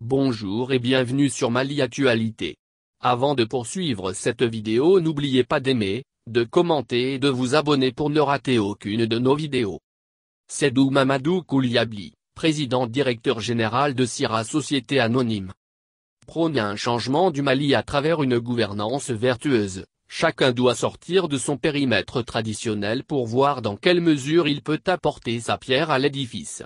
Bonjour et bienvenue sur Mali Actualité. Avant de poursuivre cette vidéo n'oubliez pas d'aimer, de commenter et de vous abonner pour ne rater aucune de nos vidéos. Sedou Mamadou Kouliabli, président directeur général de Sira Société Anonyme. Prône un changement du Mali à travers une gouvernance vertueuse. Chacun doit sortir de son périmètre traditionnel pour voir dans quelle mesure il peut apporter sa pierre à l'édifice.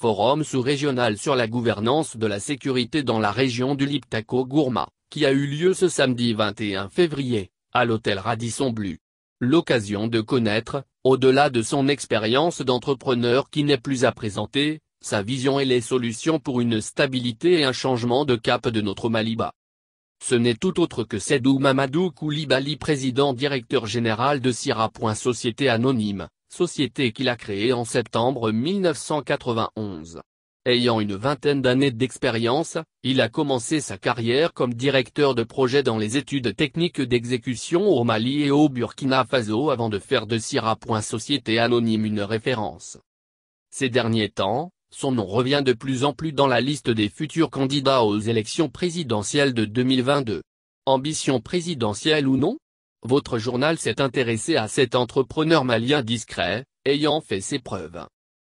Forum sous-régional sur la gouvernance de la sécurité dans la région du Liptako-Gourma, qui a eu lieu ce samedi 21 février, à l'hôtel Radisson Blu. L'occasion de connaître, au-delà de son expérience d'entrepreneur qui n'est plus à présenter, sa vision et les solutions pour une stabilité et un changement de cap de notre Maliba. Ce n'est tout autre que Sedou Mamadou Koulibaly président directeur général de Sira. Société anonyme, société qu'il a créée en septembre 1991. Ayant une vingtaine d'années d'expérience, il a commencé sa carrière comme directeur de projet dans les études techniques d'exécution au Mali et au Burkina Faso avant de faire de Société anonyme une référence. Ces derniers temps, son nom revient de plus en plus dans la liste des futurs candidats aux élections présidentielles de 2022. Ambition présidentielle ou non votre journal s'est intéressé à cet entrepreneur malien discret, ayant fait ses preuves.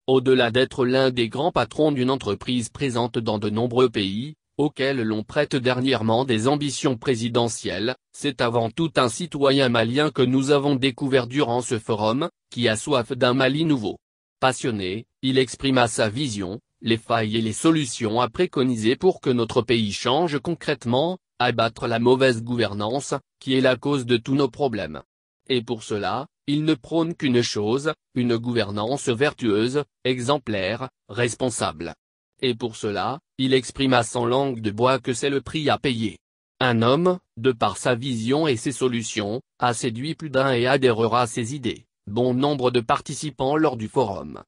Au-delà d'être l'un des grands patrons d'une entreprise présente dans de nombreux pays, auxquels l'on prête dernièrement des ambitions présidentielles, c'est avant tout un citoyen malien que nous avons découvert durant ce forum, qui a soif d'un Mali nouveau. Passionné, il exprima sa vision, les failles et les solutions à préconiser pour que notre pays change concrètement, abattre la mauvaise gouvernance, qui est la cause de tous nos problèmes. Et pour cela, il ne prône qu'une chose, une gouvernance vertueuse, exemplaire, responsable. Et pour cela, il exprima sans langue de bois que c'est le prix à payer. Un homme, de par sa vision et ses solutions, a séduit plus d'un et adhérera à ses idées, bon nombre de participants lors du forum.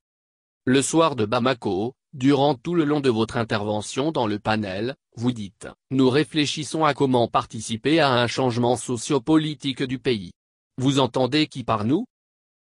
Le soir de Bamako, durant tout le long de votre intervention dans le panel, vous dites « Nous réfléchissons à comment participer à un changement sociopolitique du pays. Vous entendez qui par nous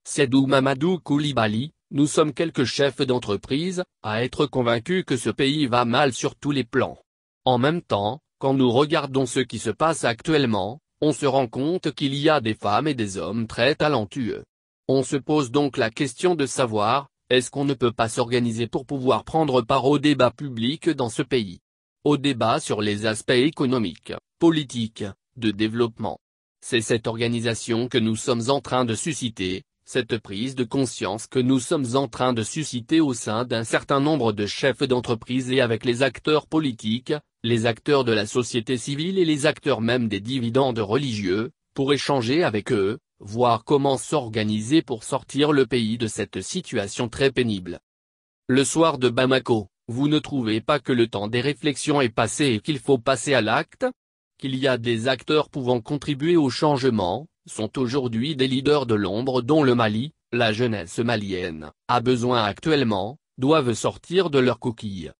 C'est Mamadou Koulibaly, nous sommes quelques chefs d'entreprise, à être convaincus que ce pays va mal sur tous les plans. En même temps, quand nous regardons ce qui se passe actuellement, on se rend compte qu'il y a des femmes et des hommes très talentueux. On se pose donc la question de savoir, est-ce qu'on ne peut pas s'organiser pour pouvoir prendre part au débat public dans ce pays Au débat sur les aspects économiques, politiques, de développement. C'est cette organisation que nous sommes en train de susciter, cette prise de conscience que nous sommes en train de susciter au sein d'un certain nombre de chefs d'entreprise et avec les acteurs politiques, les acteurs de la société civile et les acteurs même des dividendes religieux, pour échanger avec eux, voir comment s'organiser pour sortir le pays de cette situation très pénible. Le soir de Bamako, vous ne trouvez pas que le temps des réflexions est passé et qu'il faut passer à l'acte Qu'il y a des acteurs pouvant contribuer au changement, sont aujourd'hui des leaders de l'ombre dont le Mali, la jeunesse malienne, a besoin actuellement, doivent sortir de leur coquille.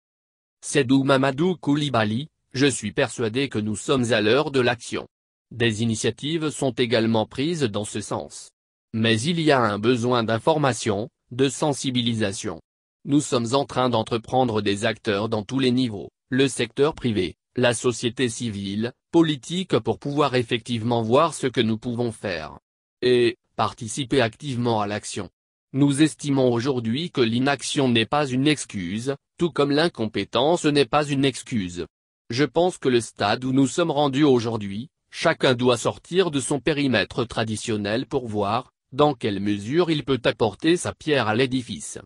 Sedou Mamadou Koulibaly, je suis persuadé que nous sommes à l'heure de l'action. Des initiatives sont également prises dans ce sens. Mais il y a un besoin d'information, de sensibilisation. Nous sommes en train d'entreprendre des acteurs dans tous les niveaux, le secteur privé, la société civile, politique pour pouvoir effectivement voir ce que nous pouvons faire. Et, participer activement à l'action. Nous estimons aujourd'hui que l'inaction n'est pas une excuse, tout comme l'incompétence n'est pas une excuse. Je pense que le stade où nous sommes rendus aujourd'hui, chacun doit sortir de son périmètre traditionnel pour voir, dans quelle mesure il peut apporter sa pierre à l'édifice.